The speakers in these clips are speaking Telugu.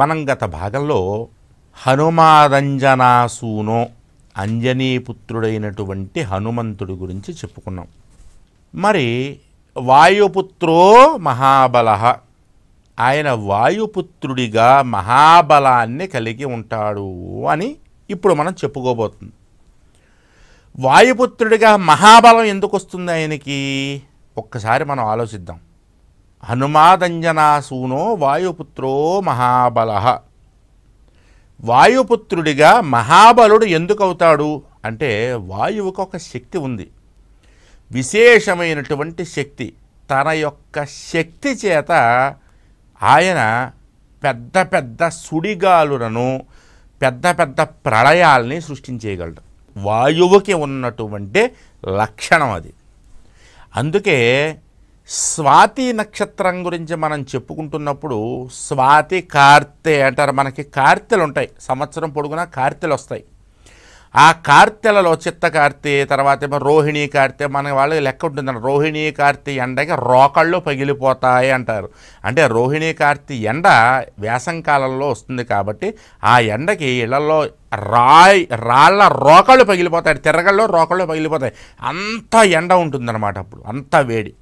మనం గత భాగంలో హనుమాదంజనాసూనో అంజనీపుత్రుడైనటువంటి హనుమంతుడి గురించి చెప్పుకున్నాం మరి వాయుపుత్రో మహాబల ఆయన వాయుపుత్రుడిగా మహాబలాన్ని కలిగి ఉంటాడు అని ఇప్పుడు మనం చెప్పుకోబోతుంది వాయుపుత్రుడిగా మహాబలం ఎందుకు వస్తుంది ఆయనకి ఒక్కసారి మనం ఆలోచిద్దాం హనుమాదంజనాసూనో వాయుపుత్రో మహాబల వాయుపుత్రుడిగా మహాబలుడు ఎందుకవుతాడు అంటే వాయువుకు ఒక శక్తి ఉంది విశేషమైనటువంటి శక్తి తన యొక్క శక్తి చేత ఆయన పెద్ద పెద్ద సుడిగాలులను పెద్ద పెద్ద ప్రళయాల్ని సృష్టించేయగలడు వాయువుకి ఉన్నటువంటి లక్షణం అది అందుకే స్వాతి నక్షత్రం గురించి మనం చెప్పుకుంటున్నప్పుడు స్వాతి కార్తె అంటారు మనకి కార్తెలు ఉంటాయి సంవత్సరం పొడుగునా కార్తెలు వస్తాయి ఆ కార్తెలలో చిత్త కార్తె తర్వాత ఏమో రోహిణీ కార్తె మన వాళ్ళకి లెక్క ఉంటుందండి రోహిణీ కార్తె ఎండకి రోకళ్ళు పగిలిపోతాయి అంటారు అంటే రోహిణీ కార్తె ఎండ వేసంకాలంలో వస్తుంది కాబట్టి ఆ ఎండకి ఇళ్లలో రాయ్ రాళ్ళ రోకళ్ళు పగిలిపోతాయి తిరగళ్ళు రోకళ్ళు పగిలిపోతాయి అంత ఎండ ఉంటుందన్నమాట అప్పుడు అంత వేడి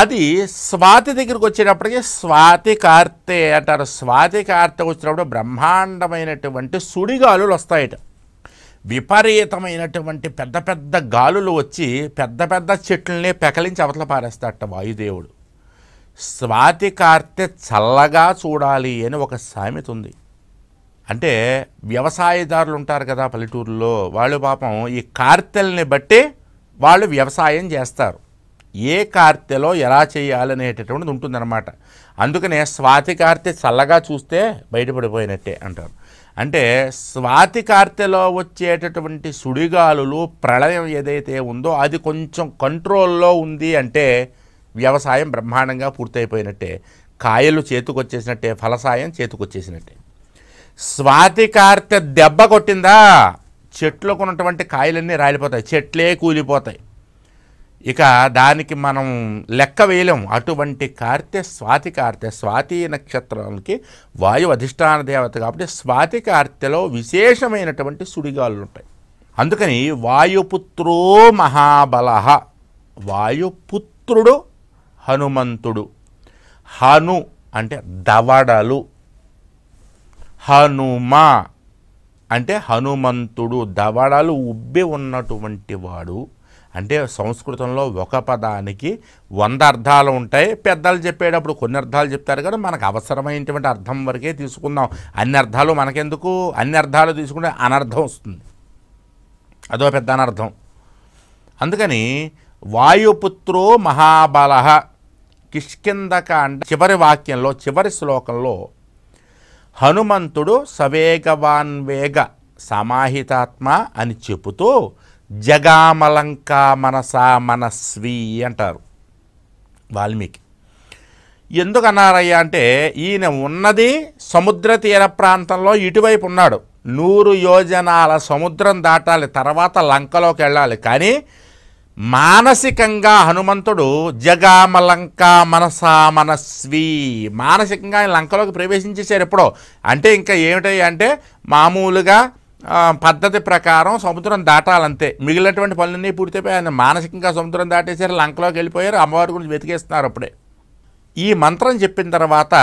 అది స్వాతి దగ్గరికి వచ్చేటప్పటికి స్వాతి కార్తె అంటారు స్వాతి కార్తె వచ్చినప్పుడు బ్రహ్మాండమైనటువంటి సుడిగాలులు వస్తాయట విపరీతమైనటువంటి పెద్ద పెద్ద గాలులు వచ్చి పెద్ద పెద్ద చెట్లనే పెకలించి అవతల పారేస్తాడట వాయుదేవుడు స్వాతి కార్తె చల్లగా చూడాలి అని ఒక సామెత ఉంది అంటే వ్యవసాయదారులు ఉంటారు కదా పల్లెటూరులో వాళ్ళు పాపం ఈ కార్తెల్ని బట్టి వాళ్ళు వ్యవసాయం చేస్తారు ఏ కార్తెలో ఎలా చేయాలనేటటువంటిది ఉంటుందన్నమాట అందుకనే స్వాతి కార్తె చల్లగా చూస్తే బయటపడిపోయినట్టే అంటారు అంటే స్వాతి కార్తెలో వచ్చేటటువంటి సుడిగాలులు ప్రళయం ఏదైతే ఉందో అది కొంచెం కంట్రోల్లో ఉంది అంటే వ్యవసాయం బ్రహ్మాండంగా పూర్తయిపోయినట్టే కాయలు చేతికొచ్చేసినట్టే ఫలసాయం చేతికొచ్చేసినట్టే స్వాతి కార్తె దెబ్బ కొట్టిందా చెట్లకు ఉన్నటువంటి కాయలన్నీ రాలిపోతాయి చెట్లే కూలిపోతాయి ఇక దానికి మనం లెక్క వేయలేం అటువంటి కార్తె స్వాతి కార్తె స్వాతి నక్షత్రానికి వాయు అధిష్టాన దేవత కాబట్టి స్వాతి కార్తెలో విశేషమైనటువంటి సుడిగాలు ఉంటాయి అందుకని వాయుపుత్రో మహాబల వాయుపుత్రుడు హనుమంతుడు హను అంటే దవడలు హనుమ అంటే హనుమంతుడు దవడలు ఉబ్బి ఉన్నటువంటి వాడు అంటే సంస్కృతంలో ఒక పదానికి వంద అర్థాలు ఉంటాయి పెద్దలు చెప్పేటప్పుడు కొన్ని అర్థాలు చెప్తారు కానీ మనకు అవసరమైనటువంటి అర్థం వరకే తీసుకుందాం అన్ని అర్థాలు మనకెందుకు అన్ని అర్థాలు తీసుకుంటే అనర్థం వస్తుంది అదో పెద్ద అనర్థం అందుకని వాయుపుత్రో మహాబల కిష్కిందకాండ చివరి వాక్యంలో చివరి శ్లోకంలో హనుమంతుడు సవేగవాన్వేగ సమాహితాత్మ అని చెబుతూ జగామలంక మనసా మనస్వి అంటారు వాల్మీకి ఎందుకు అన్నారయ్యా అంటే ఈయన ఉన్నది సముద్ర తీర ప్రాంతంలో ఇటువైపు ఉన్నాడు నూరు యోజనాల సముద్రం దాటాలి తర్వాత లంకలోకి వెళ్ళాలి కానీ మానసికంగా హనుమంతుడు జగామలంక మనసా మనస్వి మానసికంగా ఆయన లంకలోకి ప్రవేశించేశారు ఎప్పుడో అంటే ఇంకా ఏమిటయ్యా అంటే మామూలుగా పద్ధతి ప్రకారం సముద్రం దాటాలంతే మిగిలినటువంటి పనులన్నీ పూర్తయిపోయి ఆయన మానసికంగా సముద్రం దాటేశారు లంకలోకి వెళ్ళిపోయారు అమ్మవారి గురించి వెతికేస్తున్నారు అప్పుడే ఈ మంత్రం చెప్పిన తర్వాత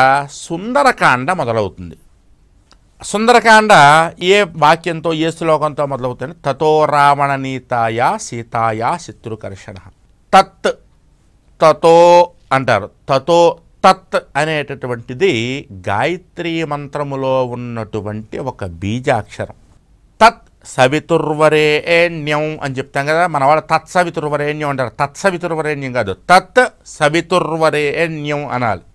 సుందరకాండ మొదలవుతుంది సుందరకాండ ఏ వాక్యంతో ఏ శ్లోకంతో మొదలవుతుంది తతో నీతాయ సీతాయ శత్రుకర్షణ తత్ తతో అంటారు తతో తత్ అనేటటువంటిది గాయత్రీ మంత్రములో ఉన్నటువంటి ఒక బీజాక్షరం తత్ సవితుర్వరేణ్యం అని చెప్తాం కదా మన వాళ్ళు తత్సవితుర్వరేణ్యం అంటారు తత్సవితుర్వరేణ్యం కాదు తత్ సవితుర్వరేణ్యం అనాలి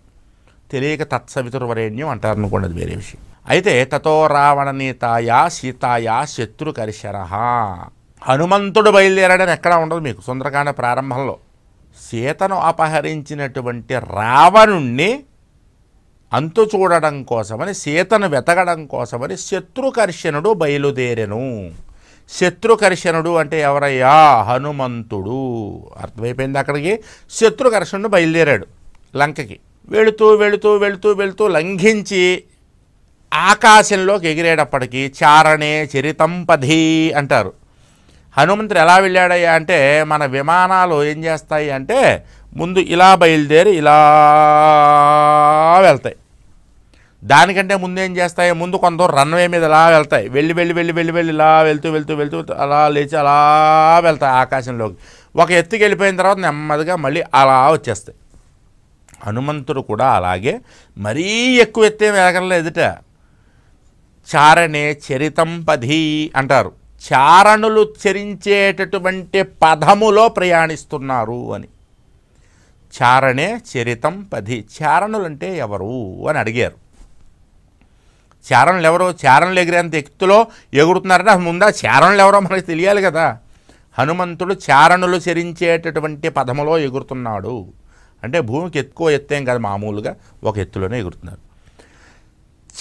తెలియక తత్సవితుర్వరేణ్యం అంటారు అనుకోండి వేరే విషయం అయితే తతో సీతాయా శత్రు కరిశర హనుమంతుడు బయలుదేరాడని ఎక్కడా ఉండదు మీకు సుందరకాండ ప్రారంభంలో సీతను అపహరించినటువంటి రావణుణ్ణి అంతు చూడడం కోసమని సీతను వెతకడం కోసమని శత్రుకర్షణుడు బయలుదేరెను శత్రుకర్షణుడు అంటే ఎవరయ్యా హనుమంతుడు అర్థమైపోయింది అక్కడికి శత్రుకర్షణుడు బయలుదేరాడు లంకకి వెళుతూ వెళుతూ వెళుతూ వెళుతూ లంఘించి ఆకాశంలోకి ఎగిరేటప్పటికీ చారణే చరితంపధి అంటారు హనుమంతుడు ఎలా వెళ్ళాడయ్యా అంటే మన విమానాలు ఏం చేస్తాయి అంటే ముందు ఇలా బయలుదేరి ఇలా వెళ్తాయి దానికంటే ముందేం చేస్తాయి ముందు కొంత రన్వే మీద అలా వెళ్తాయి వెళ్ళి వెళ్ళి వెళ్ళి వెళ్ళి వెళ్ళి ఇలా వెళ్తూ వెళ్తూ వెళ్తూ అలా లేచి అలా వెళ్తాయి ఆకాశంలోకి ఒక ఎత్తుకి వెళ్ళిపోయిన తర్వాత నెమ్మదిగా మళ్ళీ అలా వచ్చేస్తాయి హనుమంతుడు కూడా అలాగే మరీ ఎక్కువ ఎత్తే ఎగరలేదుట చారణే చరితం పధి అంటారు చారణులు చరించేటటువంటి పదములో ప్రయాణిస్తున్నారు అని చారణే చరితం చారణులు చారణులంటే ఎవరు అని అడిగారు చారణలు ఎవరో చారణలు ఎగిరేంత ఎక్తులో ఎగురుతున్నారంటే ముందా చారణలు ఎవరో మనకు తెలియాలి కదా హనుమంతుడు చారణులు చరించేటటువంటి పదములో ఎగురుతున్నాడు అంటే భూమికి ఎక్కువ ఎత్తేం కదా మామూలుగా ఒక ఎత్తులోనే ఎగురుతున్నారు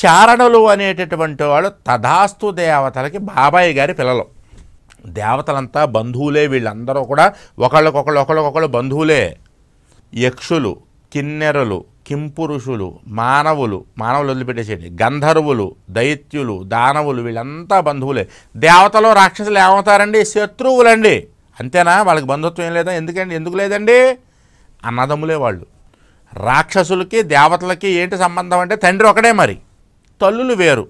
చారణులు అనేటటువంటి వాళ్ళు తదాస్తు దేవతలకి బాబాయ్ గారి పిల్లలు దేవతలంతా బంధువులే వీళ్ళందరూ కూడా ఒకళ్ళకొకళ్ళు ఒకళ్ళకొకళ్ళు బంధువులే యక్షులు కిన్నెరలు కింపురుషులు మానవులు మానవులు వదిలిపెట్టేసేయండి గంధర్వులు దైత్యులు దానవులు వీళ్ళంతా బంధువులే దేవతలు రాక్షసులు ఏమవుతారండి శత్రువులండి అంతేనా వాళ్ళకి బంధుత్వం ఏం లేదా ఎందుకండి ఎందుకు లేదండి అన్నదమ్ములే వాళ్ళు రాక్షసులకి దేవతలకి ఏంటి సంబంధం అంటే తండ్రి ఒకడే మరి తల్లులు వేరు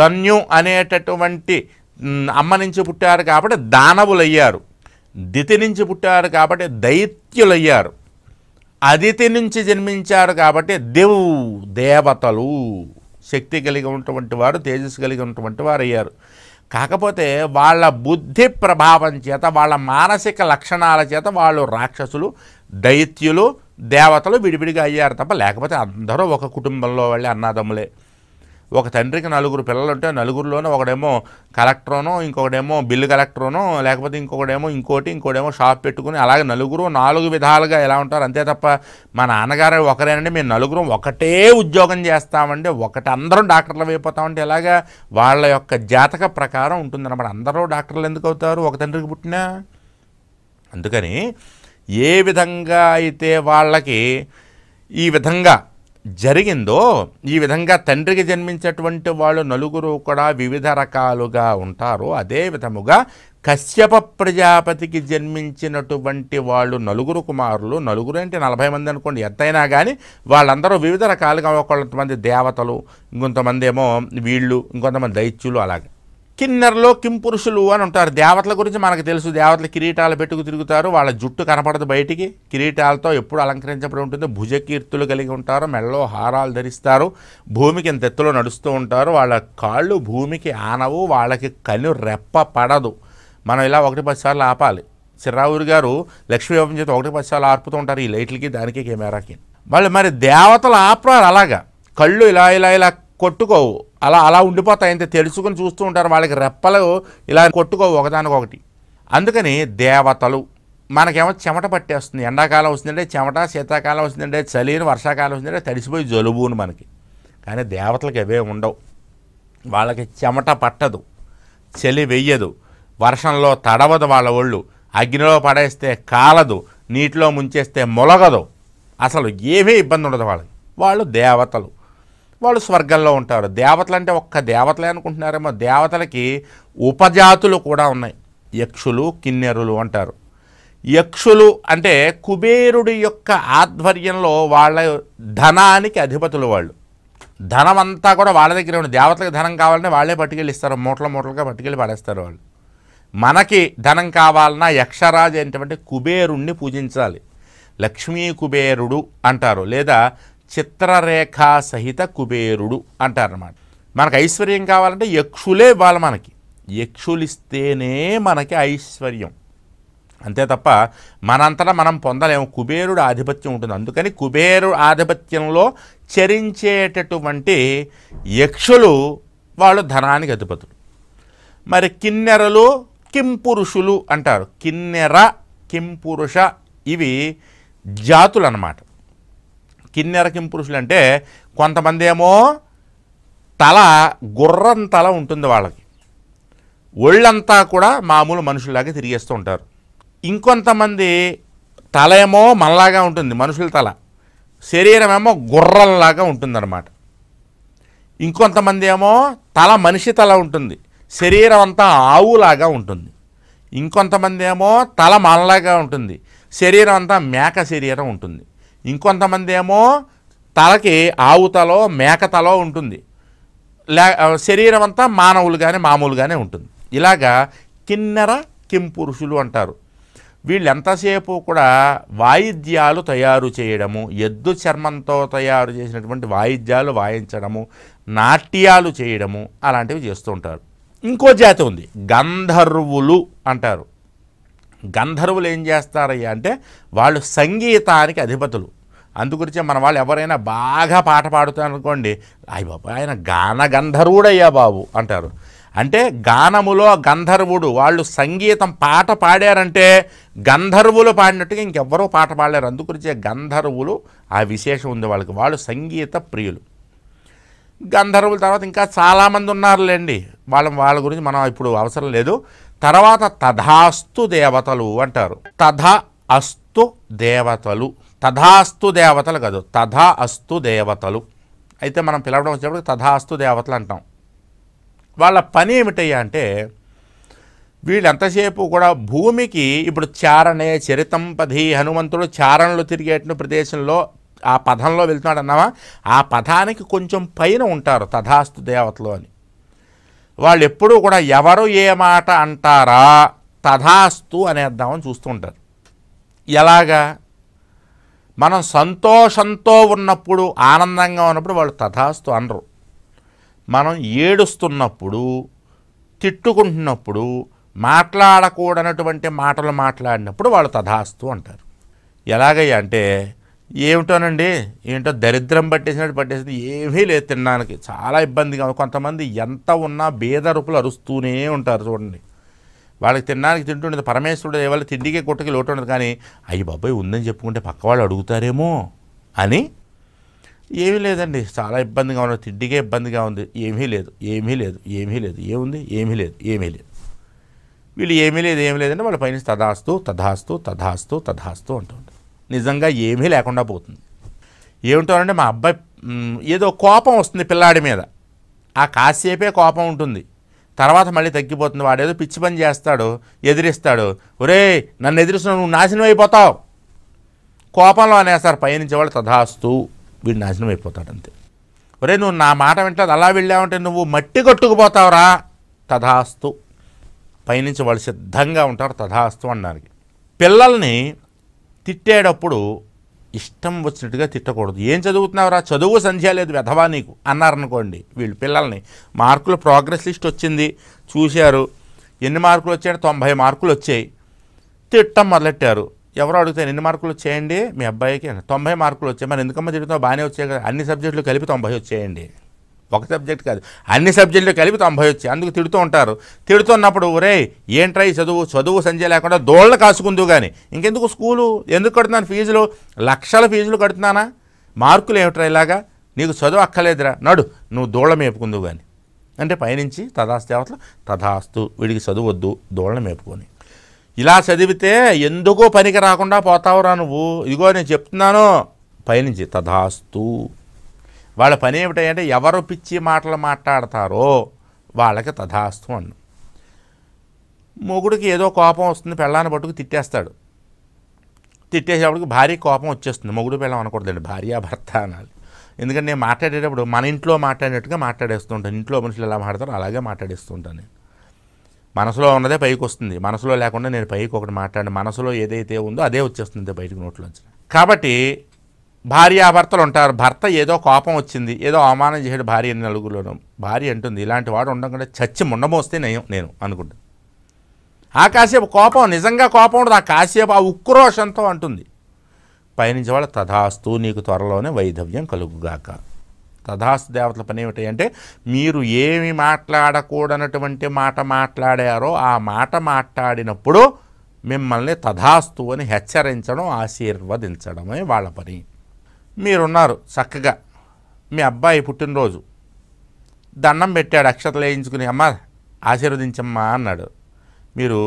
ధన్యం అనేటటువంటి అమ్మ నుంచి పుట్టారు కాబట్టి దానవులయ్యారు దితి నుంచి పుట్టారు కాబట్టి దైత్యులయ్యారు అదితి నుంచి జన్మించారు కాబట్టి దేవు దేవతలు శక్తి కలిగి ఉన్నటువంటి వారు తేజస్సు కలిగి ఉన్నటువంటి వారు అయ్యారు కాకపోతే వాళ్ళ బుద్ధి ప్రభావం చేత వాళ్ళ మానసిక లక్షణాల చేత వాళ్ళు రాక్షసులు దైత్యులు దేవతలు విడివిడిగా అయ్యారు తప్ప లేకపోతే అందరూ ఒక కుటుంబంలో వెళ్ళి అన్నాదమ్ములే ఒక తండ్రికి నలుగురు పిల్లలుంటే నలుగురిలోనూ ఒకడేమో కలెక్టరోనో ఇంకొకడేమో బిల్లు కలెక్టరోనో లేకపోతే ఇంకొకడేమో ఇంకోటి ఇంకోటేమో షాప్ పెట్టుకుని అలాగే నలుగురు నాలుగు విధాలుగా ఎలా ఉంటారు అంతే తప్ప మా నాన్నగారు ఒకరేనండి మేము నలుగురం ఒకటే ఉద్యోగం చేస్తామండి ఒకటి అందరం డాక్టర్లు అయిపోతామంటే ఎలాగా వాళ్ళ యొక్క జాతక ప్రకారం ఉంటుందన్నమాట అందరూ డాక్టర్లు ఎందుకు అవుతారు ఒక తండ్రికి పుట్టినా అందుకని ఏ విధంగా అయితే వాళ్ళకి ఈ విధంగా జరిగిందో ఈ విధంగా తండ్రికి జన్మించేటువంటి వాళ్ళు నలుగురు కూడా వివిధ రకాలుగా ఉంటారు అదే విధముగా కశ్యప ప్రజాపతికి జన్మించినటువంటి వాళ్ళు నలుగురు కుమారులు నలుగురు అంటే నలభై మంది అనుకోండి ఎంతైనా కానీ వాళ్ళందరూ వివిధ రకాలుగా కొంతమంది దేవతలు ఇంకొంతమంది ఏమో వీళ్ళు ఇంకొంతమంది దైత్యులు అలాగే కిన్నెరలో కిం పురుషులు అని ఉంటారు దేవతల గురించి మనకు తెలుసు దేవతలు కిరీటాలు పెట్టుకు తిరుగుతారు వాళ్ళ జుట్టు కనపడదు బయటికి కిరీటాలతో ఎప్పుడు అలంకరించబడి ఉంటుంది భుజకీర్తులు కలిగి ఉంటారు మెళ్ళలో హారాలు ధరిస్తారు భూమికి ఎత్తులో నడుస్తూ ఉంటారు వాళ్ళ కాళ్ళు భూమికి ఆనవు వాళ్ళకి కను రెప్ప పడదు మనం ఇలా ఒకటి పది సార్లు ఆపాలి చిరావురి గారు లక్ష్మీ వ్యవం చేత ఒకటి పది సార్లు ఆర్పుతూ ఉంటారు ఈ లైట్లకి దానికి కెమెరాకి వాళ్ళు మరి దేవతలు ఆపరాలు అలాగా కళ్ళు ఇలా ఇలా ఇలా కొట్టుకోవు అలా అలా ఉండిపోతాయంతే తెలుసుకుని చూస్తూ ఉంటారు వాళ్ళకి రెప్పలు ఇలా కొట్టుకో ఒకదానికొకటి అందుకని దేవతలు మనకేమో చెమట పట్టేస్తుంది ఎండాకాలం వస్తుందంటే చెమట శీతాకాలం వస్తుందంటే చలిని వర్షాకాలం వస్తుందంటే తడిసిపోయి జలుబుని మనకి కానీ దేవతలకు అవే ఉండవు వాళ్ళకి చెమట పట్టదు చలి వెయ్యదు వర్షంలో తడవదు వాళ్ళ ఒళ్ళు అగ్నిలో పడేస్తే కాలదు నీటిలో ముంచేస్తే మొలగదు అసలు ఏమీ ఇబ్బంది ఉండదు వాళ్ళకి వాళ్ళు దేవతలు వాళ్ళు స్వర్గంలో ఉంటారు దేవతలు అంటే ఒక్క దేవతలే అనుకుంటున్నారేమో దేవతలకి ఉపజాతులు కూడా ఉన్నాయి యక్షులు కిన్నెరులు అంటారు యక్షులు అంటే కుబేరుడి యొక్క ఆధ్వర్యంలో వాళ్ళ ధనానికి అధిపతులు వాళ్ళు ధనం అంతా కూడా వాళ్ళ దగ్గర ఉన్న దేవతలకు ధనం కావాలంటే వాళ్ళే పట్టుకెళ్ళి ఇస్తారు మూటల మూటలుగా పట్టుకెళ్ళి పడేస్తారు వాళ్ళు మనకి ధనం కావాలన్నా యక్షరాజు ఏంటంటే కుబేరుణ్ణి పూజించాలి లక్ష్మీ కుబేరుడు అంటారు లేదా చిత్రరేఖా సహిత కుబేరుడు అంటారన్నమాట మనకు ఐశ్వర్యం కావాలంటే యక్షులే ఇవ్వాలి మనకి యక్షులిస్తేనే మనకి ఐశ్వర్యం అంతే తప్ప మనంతటా మనం పొందలేము కుబేరుడు ఆధిపత్యం ఉంటుంది అందుకని కుబేరు ఆధిపత్యంలో చరించేటటువంటి యక్షులు వాళ్ళు ధనానికి అధిపతులు మరి కిన్నెరలు కింపురుషులు అంటారు కిన్నెర కింపురుష ఇవి జాతులు అన్నమాట కిన్నెరకిం పురుషులు అంటే కొంతమంది ఏమో తల గుర్రం తల ఉంటుంది వాళ్ళకి ఒళ్ళంతా కూడా మామూలు మనుషుల్లాగే తిరిగేస్తూ ఉంటారు ఇంకొంతమంది తల ఏమో మనలాగా ఉంటుంది మనుషుల తల శరీరం ఏమో గుర్రంలాగా ఉంటుందన్నమాట ఇంకొంతమంది ఏమో తల మనిషి తల ఉంటుంది శరీరం అంతా ఆవులాగా ఉంటుంది ఇంకొంతమంది ఏమో తల మనలాగా ఉంటుంది శరీరం అంతా మేక శరీరం ఉంటుంది ఇంకొంతమంది ఏమో తలకి ఆవుతలో మేకతలో ఉంటుంది లే శరీరం అంతా మానవులుగానే మామూలుగానే ఉంటుంది ఇలాగా కిన్నెర కింపురుషులు అంటారు వీళ్ళెంతసేపు కూడా వాయిద్యాలు తయారు చేయడము ఎద్దు చర్మంతో తయారు చేసినటువంటి వాయిద్యాలు వాయించడము నాట్యాలు చేయడము అలాంటివి చేస్తూ ఉంటారు ఇంకో జాతి ఉంది గంధర్వులు అంటారు గంధర్వులు ఏం చేస్తారయ్యా అంటే వాళ్ళు సంగీతానికి అధిపతులు అందుగురించే మన వాళ్ళు ఎవరైనా బాగా పాట పాడుతారనుకోండి అయ్య బాబు ఆయన గాన గంధర్వుడయ్యా బాబు అంటారు అంటే గానములో గంధర్వుడు వాళ్ళు సంగీతం పాట పాడారంటే గంధర్వులు పాడినట్టుగా ఇంకెవ్వరూ పాట పాడలేరు అందుగురించే గంధర్వులు ఆ విశేషం ఉంది వాళ్ళకి వాళ్ళు సంగీత ప్రియులు గంధర్వుల తర్వాత ఇంకా చాలామంది ఉన్నారులేండి వాళ్ళ వాళ్ళ గురించి మనం ఇప్పుడు అవసరం లేదు తర్వాత తథాస్తు దేవతలు అంటారు తథ అస్తు దేవతలు తథాస్తు దేవతలు కాదు తథా అస్తు దేవతలు అయితే మనం పిలవడం వచ్చినప్పుడు తథాస్తు దేవతలు అంటాం వాళ్ళ పని ఏమిటయ్యా అంటే వీళ్ళంతసేపు కూడా భూమికి ఇప్పుడు చారణే చరితంపధి హనుమంతుడు చారణలు తిరిగేట ప్రదేశంలో ఆ పదంలో వెళ్తున్నాడు అన్నావా ఆ పదానికి కొంచెం పైన ఉంటారు తథాస్తు దేవతలు అని వాళ్ళు ఎప్పుడూ కూడా ఎవరు ఏ మాట అంటారా తథాస్తు అనేద్దామని చూస్తుంటారు ఎలాగా మనం సంతోషంతో ఉన్నప్పుడు ఆనందంగా ఉన్నప్పుడు వాళ్ళు తథాస్తు అనరు మనం ఏడుస్తున్నప్పుడు తిట్టుకుంటున్నప్పుడు మాట్లాడకూడనటువంటి మాటలు మాట్లాడినప్పుడు వాళ్ళు తథాస్తు అంటారు ఎలాగయ్యా అంటే ఏమిటోనండి ఏంటో దరిద్రం పట్టేసినట్టు పట్టేసింది ఏమీ లేదు తినడానికి చాలా ఇబ్బందిగా కొంతమంది ఎంత ఉన్నా బేద రూపులు అరుస్తూనే ఉంటారు చూడండి వాళ్ళకి తినడానికి తింటుండేది పరమేశ్వరుడు ఏవాళ్ళు తిండికే కొట్టకి లోటు ఉండదు కానీ అయ్యి బాబాయ్ ఉందని చెప్పుకుంటే పక్క వాళ్ళు అడుగుతారేమో అని ఏమీ లేదండి చాలా ఇబ్బందిగా ఉన్నారు తిండికే ఇబ్బందిగా ఉంది ఏమీ లేదు ఏమీ లేదు ఏమీ లేదు ఏముంది ఏమీ లేదు ఏమీ లేదు వీళ్ళు ఏమీ లేదు ఏమీ లేదంటే వాళ్ళ పైన తధాస్తు తధాస్తు తధాస్తు తధాస్తు అంటుంది నిజంగా ఏమీ లేకుండా పోతుంది ఏమిటోనంటే మా అబ్బాయి ఏదో కోపం వస్తుంది పిల్లాడి మీద ఆ కాసేపే కోపం ఉంటుంది తర్వాత మళ్ళీ తగ్గిపోతుంది వాడేదో పిచ్చి పని చేస్తాడు ఎదిరిస్తాడు ఒరే నన్ను ఎదిరిస్తున్నావు నువ్వు నాశనం అయిపోతావు కోపంలో అనేస్తారు పయనించే వాళ్ళు తథాస్తు వీడు నాశనం అయిపోతాడు అంతే ఒరే నువ్వు నా మాట వింటే అలా వెళ్ళావంటే నువ్వు మట్టి కొట్టుకుపోతావురా తథాస్తు పయనించి వాళ్ళు సిద్ధంగా ఉంటారు తథాస్తు అన్నారు పిల్లల్ని తిట్టేటప్పుడు ఇష్టం వచ్చినట్టుగా తిట్టకూడదు ఏం చదువుతున్నావురా చదువు సంధ్య లేదు వెధవా నీకు అన్నారనుకోండి వీళ్ళు పిల్లల్ని మార్కులు ప్రోగ్రెస్ లిస్ట్ వచ్చింది చూశారు ఎన్ని మార్కులు వచ్చాయంటే తొంభై మార్కులు వచ్చాయి తిట్టం మొదలెట్టారు ఎవరు అడుగుతారు ఎన్ని మార్కులు వచ్చేయండి మీ అబ్బాయికి తొంభై మార్కులు వచ్చాయి మరి ఎందుకమ్మ తిడుతున్నావు బాగానే వచ్చాయి కదా అన్ని సబ్జెక్టులు కలిపి తొంభై వచ్చేయండి ఒక సబ్జెక్ట్ కాదు అన్ని సబ్జెక్టులు కలిపి తొంభై వచ్చి అందుకు తిడుతూ ఉంటారు తిడుతున్నప్పుడు ఒరే ఏంట్రై చదువు చదువు సంజయ్ లేకుండా దోళ్ళ కాసుకుందు కానీ ఇంకెందుకు స్కూలు ఎందుకు కడుతున్నాను ఫీజులు లక్షల ఫీజులు కడుతున్నానా మార్కులు ఏమిట్రా ఇలాగా నీకు చదువు అక్కలేదురా నడు నువ్వు దోళ్ళ మేపుకుందు కానీ అంటే పైనుంచి తదాస్తు దేవతలు తదాస్తు వీడికి చదువద్దు దోళ్ళ మేపుకొని ఇలా చదివితే ఎందుకో పనికి రాకుండా పోతావురా నువ్వు ఇదిగో నేను చెప్తున్నాను పైనుంచి తదాస్తు వాళ్ళ పని ఏమిటంటే ఎవరు పిచ్చి మాటలు మాట్లాడతారో వాళ్ళకి తథాస్తు అన్ను మొగుడికి ఏదో కోపం వస్తుంది పెళ్ళాన్ని పట్టుకు తిట్టేస్తాడు తిట్టేసేటప్పటికి భారీ కోపం వచ్చేస్తుంది మొగుడు పెళ్ళం అనకూడదండి భార్య భర్త అనాలి ఎందుకంటే నేను మాట్లాడేటప్పుడు మన ఇంట్లో మాట్లాడినట్టుగా మాట్లాడేస్తుంటాను ఇంట్లో మనుషులు ఎలా మాట్లాడతారో అలాగే మాట్లాడేస్తుంటాను నేను మనసులో ఉన్నదే పైకి వస్తుంది మనసులో లేకుండా నేను పైకి ఒకటి మాట్లాడిన మనసులో ఏదైతే ఉందో అదే వచ్చేస్తుంది బయటకు నోట్లోంచి కాబట్టి భార్యాభర్తలు ఉంటారు భర్త ఏదో కోపం వచ్చింది ఏదో అవమానం చేశాడు భార్య నలుగురు భార్య అంటుంది ఇలాంటి వాడు ఉండకుండా చచ్చి ముండమోస్తే నేను నేను అనుకుంటాను ఆ కాసేపు కోపం నిజంగా కోపం ఉండదు ఆ కాసేపు ఆ ఉక్రోషంతో అంటుంది పయనించే వాళ్ళు తథాస్తు నీకు త్వరలోనే వైధవ్యం కలుగుగాక తథాస్తు దేవతల పని ఏమిటి అంటే మీరు ఏమి మాట్లాడకూడనటువంటి మాట మాట్లాడారో ఆ మాట మాట్లాడినప్పుడు మిమ్మల్ని తథాస్తు అని హెచ్చరించడం ఆశీర్వదించడమే వాళ్ళ పని మీరున్నారు చక్కగా మీ అబ్బాయి పుట్టినరోజు దండం పెట్టాడు అక్షతలు వేయించుకుని అమ్మ ఆశీర్వదించమ్మా అన్నాడు మీరు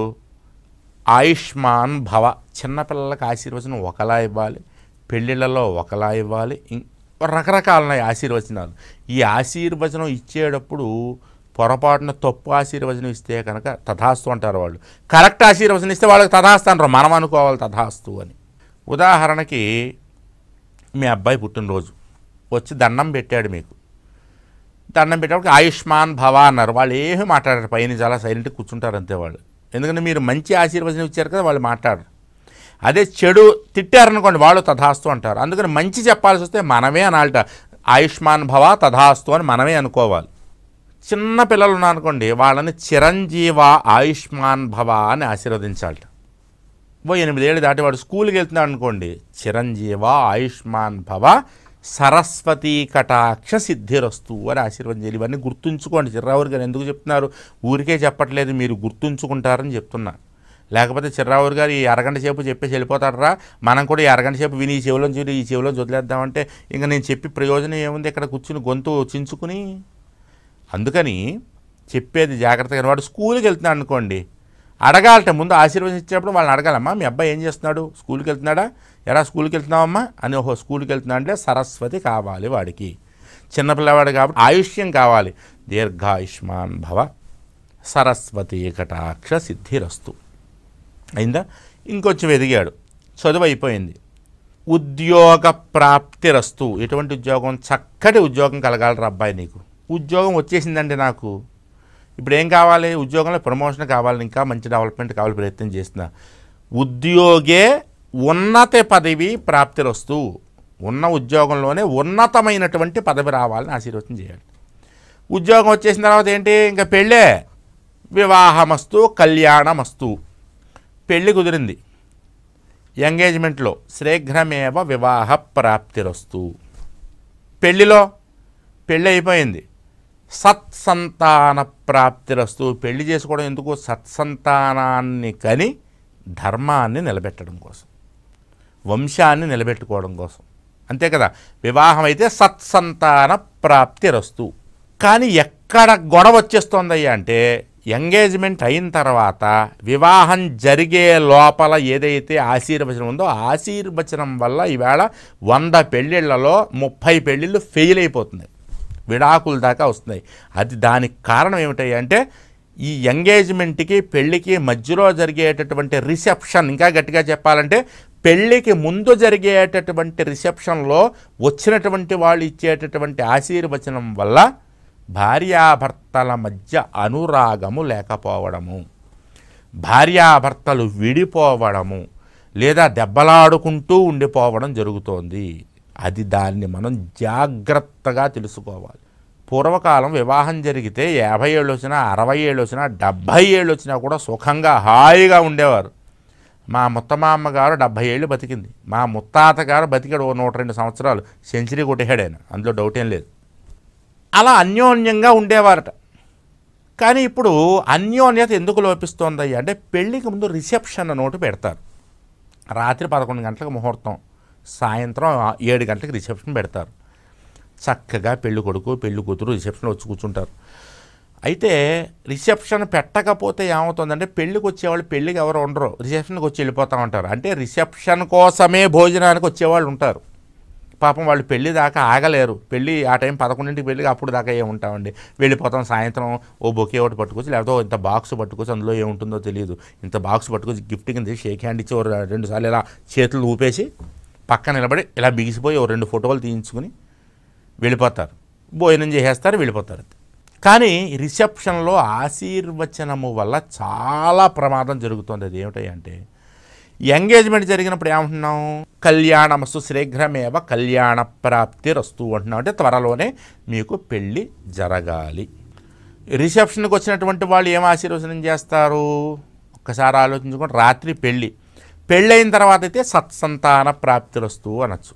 ఆయుష్మాన్ భవ చిన్నపిల్లలకు ఆశీర్వచనం ఒకలా ఇవ్వాలి పెళ్ళిళ్ళలో ఒకలా ఇవ్వాలి రకరకాలైన ఆశీర్వచనాలు ఈ ఆశీర్వచనం ఇచ్చేటప్పుడు పొరపాటున తప్పు ఆశీర్వచనం ఇస్తే కనుక తథాస్తు అంటారు వాళ్ళు కరెక్ట్ ఆశీర్వచనం ఇస్తే వాళ్ళకి తథాస్తు అంటారు మనం అనుకోవాలి తథాస్తు అని ఉదాహరణకి మీ అబ్బాయి పుట్టినరోజు వచ్చి దండం పెట్టాడు మీకు దండం పెట్టేవాడికి ఆయుష్మాన్ భవ అన్నారు వాళ్ళు ఏమి మాట్లాడారు పైన చాలా సైలెంట్గా కూర్చుంటారు అంతే వాళ్ళు ఎందుకంటే మీరు మంచి ఆశీర్వచనం ఇచ్చారు కదా వాళ్ళు మాట్లాడరు అదే చెడు తిట్టారనుకోండి వాళ్ళు తథాస్తు అంటారు అందుకని మంచి చెప్పాల్సి వస్తే మనమే అనాలట ఆయుష్మాన్ భవ తథాస్తు అని మనమే అనుకోవాలి చిన్న పిల్లలు ఉన్నారనుకోండి వాళ్ళని చిరంజీవ ఆయుష్మాన్ భవ అని ఆశీర్వదించాలట ముప్పై ఎనిమిది ఎనిమిదేళ్ళు దాటివాడు స్కూల్కి వెళ్తున్నాడు అనుకోండి చిరంజీవ ఆయుష్మాన్ భవ సరస్వతి కటాక్ష సిద్ధిరస్తు అని చేయాలి ఇవన్నీ గుర్తుంచుకోండి చిర్రావురి గారు ఎందుకు చెప్తున్నారు ఊరికే చెప్పట్లేదు మీరు గుర్తుంచుకుంటారని చెప్తున్నా లేకపోతే చిర్రావురి గారు ఈ అరగంట సేపు చెప్పేసి వెళ్ళిపోతాడరా మనం కూడా ఈ అరగంట సేపు విని ఈ చెవిలో చూడు ఈ చెవిలో చదిలేద్దామంటే ఇంకా నేను చెప్పి ప్రయోజనం ఏముంది ఇక్కడ కూర్చుని గొంతు చించుకుని అందుకని చెప్పేది జాగ్రత్తగా వాడు స్కూల్కి వెళ్తున్నాడు అనుకోండి అడగాలట ముందు ఆశీర్వదించినప్పుడు వాళ్ళని అడగాలమ్మా మీ అబ్బాయి ఏం చేస్తున్నాడు స్కూల్కి వెళ్తున్నాడా ఎలా స్కూల్కి వెళ్తున్నావమ్మా అని ఓహో స్కూల్కి వెళ్తున్నా అంటే సరస్వతి కావాలి వాడికి చిన్నపిల్లవాడు కాబట్టి ఆయుష్యం కావాలి దీర్ఘాయుష్మాన్ భవ సరస్వతి కటాక్ష సిద్ధిరస్తు అయిందా ఇంకొంచెం ఎదిగాడు చదువు అయిపోయింది ఉద్యోగ ప్రాప్తిరస్తు ఎటువంటి ఉద్యోగం చక్కటి ఉద్యోగం కలగాలరా అబ్బాయి నీకు ఉద్యోగం వచ్చేసిందండి నాకు ఇప్పుడు ఏం కావాలి ఉద్యోగంలో ప్రమోషన్ కావాలి ఇంకా మంచి డెవలప్మెంట్ కావాలి ప్రయత్నం చేసిన ఉద్యోగే ఉన్నత పదవి ప్రాప్తి వస్తూ ఉన్న ఉద్యోగంలోనే ఉన్నతమైనటువంటి పదవి రావాలని ఆశీర్వచనం చేయాలి ఉద్యోగం వచ్చేసిన తర్వాత ఏంటి ఇంకా పెళ్ళే వివాహమస్తు కళ్యాణమస్తు పెళ్ళి కుదిరింది ఎంగేజ్మెంట్లో శీఘ్రమేవ వివాహ ప్రాప్తిరస్తు పెళ్ళిలో పెళ్ళి అయిపోయింది సత్సంతాన ప్రాప్తిరస్తు పెళ్లి చేసుకోవడం ఎందుకు సత్సంతానాన్ని కని ధర్మాన్ని నిలబెట్టడం కోసం వంశాన్ని నిలబెట్టుకోవడం కోసం అంతే కదా వివాహం అయితే సత్సంతాన ప్రాప్తిరస్తు కానీ ఎక్కడ గొడవ వచ్చేస్తుందయ్యా అంటే ఎంగేజ్మెంట్ అయిన తర్వాత వివాహం జరిగే లోపల ఏదైతే ఆశీర్వచనం ఉందో ఆశీర్వచనం వల్ల ఈవేళ వంద పెళ్ళిళ్లలో ముప్పై పెళ్ళిళ్ళు ఫెయిల్ అయిపోతుంది విడాకుల దాకా వస్తున్నాయి అది దానికి కారణం ఏమిటంటే ఈ ఎంగేజ్మెంట్కి పెళ్ళికి మధ్యలో జరిగేటటువంటి రిసెప్షన్ ఇంకా గట్టిగా చెప్పాలంటే పెళ్ళికి ముందు జరిగేటటువంటి రిసెప్షన్లో వచ్చినటువంటి వాళ్ళు ఇచ్చేటటువంటి ఆశీర్వచనం వల్ల భార్యాభర్తల మధ్య అనురాగము లేకపోవడము భార్యాభర్తలు విడిపోవడము లేదా దెబ్బలాడుకుంటూ ఉండిపోవడం జరుగుతోంది అది దాన్ని మనం జాగ్రత్తగా తెలుసుకోవాలి పూర్వకాలం వివాహం జరిగితే యాభై ఏళ్ళు వచ్చినా అరవై ఏళ్ళు వచ్చినా డెబ్భై ఏళ్ళు వచ్చినా కూడా సుఖంగా హాయిగా ఉండేవారు మా ముత్తమామ్మ గారు డెబ్భై ఏళ్ళు బతికింది మా ముత్తాత గారు బతికాడు ఓ నూట రెండు సంవత్సరాలు సెంచరీ కొట్టేశాడు ఆయన అందులో డౌట్ ఏం లేదు అలా అన్యోన్యంగా ఉండేవారట కానీ ఇప్పుడు అన్యోన్యత ఎందుకు లోపిస్తోంది అంటే పెళ్ళికి ముందు రిసెప్షన్ నోటు పెడతారు రాత్రి పదకొండు గంటలకు ముహూర్తం సాయంత్రం ఏడు గంటలకు రిసెప్షన్ పెడతారు చక్కగా పెళ్ళి కొడుకు పెళ్ళి కూతురు రిసెప్షన్ వచ్చి కూర్చుంటారు అయితే రిసెప్షన్ పెట్టకపోతే ఏమవుతుందంటే పెళ్ళికి వచ్చేవాళ్ళు పెళ్ళికి ఎవరు ఉండరు రిసెప్షన్కి వచ్చి వెళ్ళిపోతూ ఉంటారు అంటే రిసెప్షన్ కోసమే భోజనానికి వచ్చేవాళ్ళు ఉంటారు పాపం వాళ్ళు పెళ్ళి దాకా ఆగలేరు పెళ్ళి ఆ టైం పదకొండింటికి పెళ్ళి అప్పుడు దాకా ఏముంటామండి ఉంటామండి వెళ్ళిపోతాం సాయంత్రం ఓ బొకే ఒకటి పట్టుకొచ్చి లేకపోతే ఇంత బాక్స్ పట్టుకొచ్చి అందులో ఏముంటుందో తెలియదు ఇంత బాక్స్ పట్టుకొచ్చి గిఫ్ట్ కింద షేక్ హ్యాండ్ ఇచ్చి రెండు సార్లు ఇలా చేతులు ఊపేసి పక్కన నిలబడి ఇలా బిగిసిపోయి ఓ రెండు ఫోటోలు తీయించుకుని వెళ్ళిపోతారు భోజనం చేసేస్తారు వెళ్ళిపోతారు కానీ రిసెప్షన్లో ఆశీర్వచనము వల్ల చాలా ప్రమాదం జరుగుతుంది అది ఏమిటంటే ఎంగేజ్మెంట్ జరిగినప్పుడు ఏమంటున్నాం కళ్యాణమస్తు శీఘ్రమేవ కళ్యాణ ప్రాప్తి రస్తు అంటున్నాం అంటే త్వరలోనే మీకు పెళ్ళి జరగాలి రిసెప్షన్కి వచ్చినటువంటి వాళ్ళు ఏం ఆశీర్వచనం చేస్తారు ఒక్కసారి ఆలోచించుకోండి రాత్రి పెళ్ళి పెళ్ళైన తర్వాత అయితే సత్సంతాన వస్తూ అనొచ్చు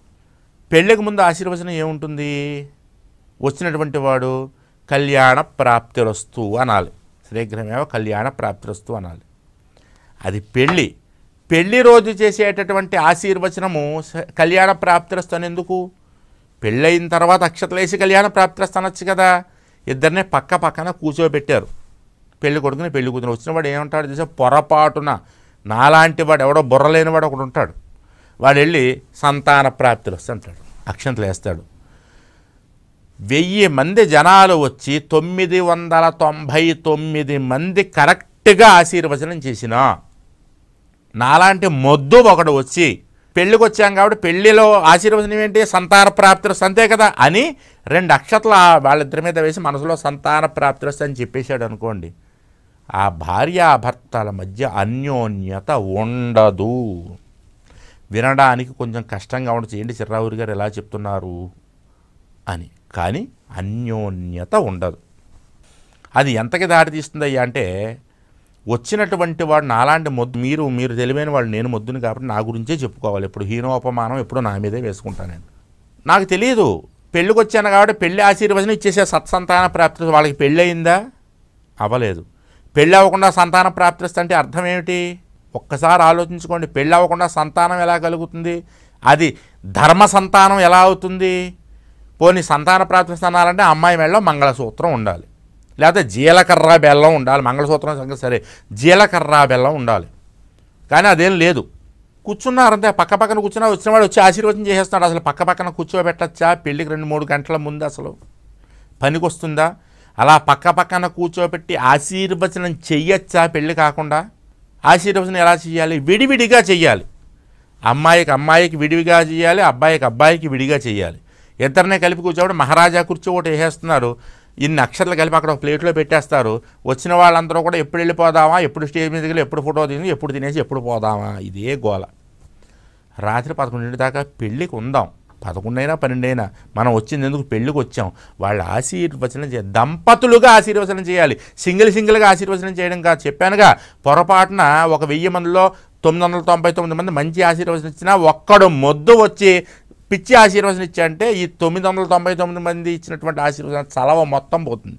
పెళ్ళికి ముందు ఆశీర్వచనం ఏముంటుంది వచ్చినటువంటి వాడు కళ్యాణ వస్తూ అనాలి శ్రీగ్రహమేవ కళ్యాణ వస్తూ అనాలి అది పెళ్ళి పెళ్లి రోజు చేసేటటువంటి ఆశీర్వచనము కళ్యాణ ప్రాప్తిరస్తు ఎందుకు పెళ్ళైన తర్వాత అక్షతలు వేసి కళ్యాణ ప్రాప్తిరస్తు అనొచ్చు కదా ఇద్దరినే పక్క పక్కన కూర్చోబెట్టారు పెళ్లి కొడుకుని పెళ్లి కూతురు వచ్చినవాడు ఏమంటాడు చూసే పొరపాటున నాలాంటి వాడు ఎవడో బుర్రలేని వాడు ఒకడు ఉంటాడు వాడు వెళ్ళి సంతాన ప్రాప్తిలో అంటాడు అక్షంతలు వేస్తాడు వెయ్యి మంది జనాలు వచ్చి తొమ్మిది వందల తొంభై తొమ్మిది మంది కరెక్ట్గా ఆశీర్వచనం చేసిన నాలాంటి మొద్దు ఒకడు వచ్చి పెళ్ళికి వచ్చాం కాబట్టి పెళ్లిలో ఆశీర్వచనం ఏంటి సంతాన ప్రాప్తిలో సంతే కదా అని రెండు అక్షతలు వాళ్ళిద్దరి మీద వేసి మనసులో సంతాన ప్రాప్తిరస్ అని చెప్పేశాడు అనుకోండి ఆ భార్యాభర్తల మధ్య అన్యోన్యత ఉండదు వినడానికి కొంచెం కష్టంగా ఉండొచ్చు ఏంటి చిర్రావురి గారు ఎలా చెప్తున్నారు అని కానీ అన్యోన్యత ఉండదు అది ఎంతకి దారితీస్తుందయ్యా అంటే వచ్చినటువంటి వాడు నాలాంటి మొద్దు మీరు మీరు తెలివైన వాళ్ళు నేను మొద్దుని కాబట్టి నా గురించే చెప్పుకోవాలి ఇప్పుడు హీనోపమానం ఎప్పుడూ నా మీదే వేసుకుంటాను నాకు తెలియదు పెళ్ళికి వచ్చాను కాబట్టి పెళ్ళి ఆశీర్వచనం ఇచ్చేసే సత్సంతాన ప్రాప్తి వాళ్ళకి పెళ్ళి అయిందా అవ్వలేదు పెళ్ళి అవ్వకుండా సంతానం ప్రాప్తిస్తుంటే అర్థం ఏమిటి ఒక్కసారి ఆలోచించుకోండి పెళ్ళి అవ్వకుండా సంతానం ఎలా కలుగుతుంది అది ధర్మ సంతానం ఎలా అవుతుంది పోనీ సంతాన స్థానాలంటే అమ్మాయి మెళ్ళలో మంగళసూత్రం ఉండాలి లేకపోతే జీలకర్ర బెల్లం ఉండాలి మంగళసూత్రం సంగతి సరే జీలకర్ర బెల్లం ఉండాలి కానీ అదేం లేదు కూర్చున్నారంతే పక్క పక్కన కూర్చున్నా వచ్చినవాడు వచ్చి ఆశీర్వచనం చేసేస్తున్నాడు అసలు పక్క పక్కన కూర్చోబెట్టచ్చా పెళ్ళికి రెండు మూడు గంటల ముందు అసలు పనికి వస్తుందా అలా పక్క పక్కన కూర్చోబెట్టి ఆశీర్వచనం చెయ్యొచ్చా పెళ్ళి కాకుండా ఆశీర్వచనం ఎలా చేయాలి విడివిడిగా చెయ్యాలి అమ్మాయికి అమ్మాయికి విడివిగా చేయాలి అబ్బాయికి అబ్బాయికి విడిగా చేయాలి ఇద్దరినే కలిపి కూర్చోబడి మహారాజా కూర్చో ఒకటి వేసేస్తున్నారు ఇన్ని అక్షరాలు కలిపి అక్కడ ఒక ప్లేట్లో పెట్టేస్తారు వచ్చిన వాళ్ళందరూ కూడా ఎప్పుడు వెళ్ళిపోదామా ఎప్పుడు స్టేజ్ మీద దిగి ఎప్పుడు ఫోటో తిని ఎప్పుడు తినేసి ఎప్పుడు పోదామా ఇదే గోల రాత్రి పదకొండింటి దాకా పెళ్ళికి ఉందాం పదకొండైనా పన్నెండైనా మనం వచ్చింది ఎందుకు పెళ్ళికి వచ్చాం వాళ్ళు ఆశీర్వచనం చేయాలి దంపతులుగా ఆశీర్వచనం చేయాలి సింగిల్ సింగిల్గా ఆశీర్వచనం చేయడం కాదు చెప్పానుగా పొరపాటున ఒక వెయ్యి మందిలో తొమ్మిది వందల తొంభై తొమ్మిది మంది మంచి ఆశీర్వచనం ఇచ్చినా ఒక్కడు మొద్దు వచ్చి పిచ్చి ఆశీర్వచనం ఇచ్చారంటే ఈ తొమ్మిది వందల తొంభై తొమ్మిది మంది ఇచ్చినటువంటి ఆశీర్వచనం చలవ మొత్తం పోతుంది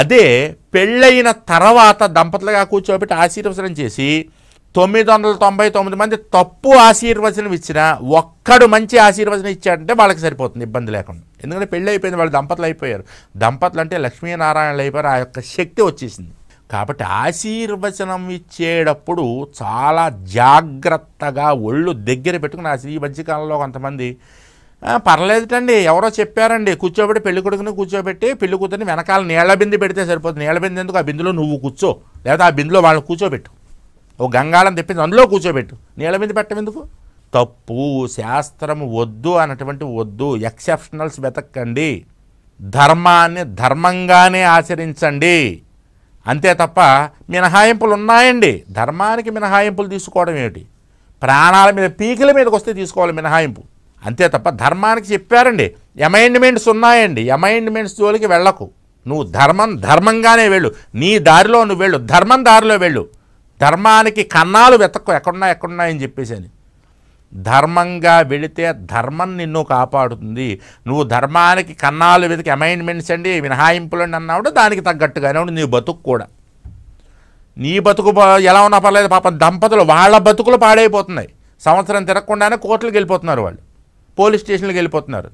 అదే పెళ్ళైన తర్వాత దంపతులుగా కూర్చోబెట్టి ఆశీర్వచనం చేసి తొమ్మిది వందల తొంభై తొమ్మిది మంది తప్పు ఆశీర్వచనం ఇచ్చిన ఒక్కడు మంచి ఆశీర్వచనం ఇచ్చాడంటే వాళ్ళకి సరిపోతుంది ఇబ్బంది లేకుండా ఎందుకంటే పెళ్ళి అయిపోయింది వాళ్ళు దంపతులు అయిపోయారు దంపతులు అంటే లక్ష్మీనారాయణలు అయిపోయారు ఆ యొక్క శక్తి వచ్చేసింది కాబట్టి ఆశీర్వచనం ఇచ్చేటప్పుడు చాలా జాగ్రత్తగా ఒళ్ళు దగ్గర పెట్టుకుని ఆ ఈ మధ్యకాలంలో కొంతమంది పర్లేదుటండి ఎవరో చెప్పారండి కూర్చోబెట్టి పెళ్లి కొడుకుని కూర్చోబెట్టి పెళ్లి కూతురిని వెనకాల నీళ్ళ బింది పెడితే సరిపోతుంది నీళ్ళ బింది ఎందుకు ఆ బిందులో నువ్వు కూర్చో లేదా ఆ బిందులో వాళ్ళని కూర్చోబెట్టు ఓ గంగాళం తెప్పింది అందులో కూర్చోబెట్టు నీళ్ళ మీద పెట్టమెందుకు తప్పు శాస్త్రం వద్దు అన్నటువంటి వద్దు ఎక్సెప్షనల్స్ వెతక్కండి ధర్మాన్ని ధర్మంగానే ఆచరించండి అంతే తప్ప మినహాయింపులు ఉన్నాయండి ధర్మానికి మినహాయింపులు తీసుకోవడం ఏమిటి ప్రాణాల మీద పీకిల మీదకి వస్తే తీసుకోవాలి మినహాయింపు అంతే తప్ప ధర్మానికి చెప్పారండి అమైండ్మెంట్స్ ఉన్నాయండి అమైండ్మెంట్స్ జోలికి వెళ్ళకు నువ్వు ధర్మం ధర్మంగానే వెళ్ళు నీ దారిలో నువ్వు వెళ్ళు ధర్మం దారిలో వెళ్ళు ధర్మానికి కన్నాలు వెతక్కు ఎక్కడున్నా చెప్పేసి అని ధర్మంగా వెళితే ధర్మం నిన్ను కాపాడుతుంది నువ్వు ధర్మానికి కన్నాలు వెతికి అమైన్మెంట్స్ అండి మినహాయింపులు అండి కూడా దానికి తగ్గట్టుగానే ఉండి నీ బతుకు కూడా నీ బతుకు ఎలా ఉన్నా పర్లేదు పాప దంపతులు వాళ్ళ బతుకులు పాడైపోతున్నాయి సంవత్సరం తిరగకుండానే కోర్టులకు వెళ్ళిపోతున్నారు వాళ్ళు పోలీస్ స్టేషన్లకు వెళ్ళిపోతున్నారు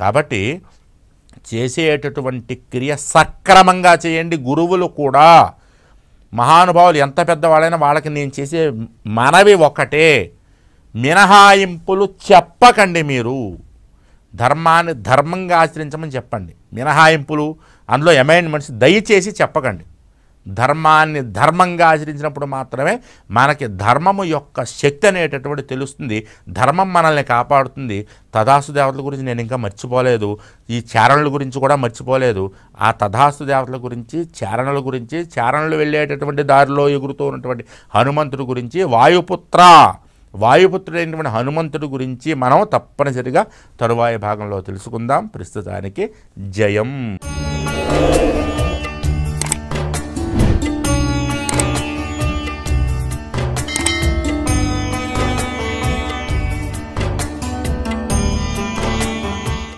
కాబట్టి చేసేటటువంటి క్రియ సక్రమంగా చేయండి గురువులు కూడా మహానుభావులు ఎంత పెద్దవాళ్ళైనా వాళ్ళకి నేను చేసే మనవి ఒక్కటే మినహాయింపులు చెప్పకండి మీరు ధర్మాన్ని ధర్మంగా ఆచరించమని చెప్పండి మినహాయింపులు అందులో అమెండ్మెంట్స్ దయచేసి చెప్పకండి ధర్మాన్ని ధర్మంగా ఆచరించినప్పుడు మాత్రమే మనకి ధర్మము యొక్క శక్తి అనేటటువంటి తెలుస్తుంది ధర్మం మనల్ని కాపాడుతుంది తదాసు దేవతల గురించి నేను ఇంకా మర్చిపోలేదు ఈ చారణుల గురించి కూడా మర్చిపోలేదు ఆ తదాసు దేవతల గురించి చారణుల గురించి చారణలు వెళ్ళేటటువంటి దారిలో ఎగురుతూ ఉన్నటువంటి హనుమంతుడి గురించి వాయుపుత్ర వాయుపుత్రుడైనటువంటి హనుమంతుడి గురించి మనం తప్పనిసరిగా తరువాయి భాగంలో తెలుసుకుందాం ప్రస్తుతానికి జయం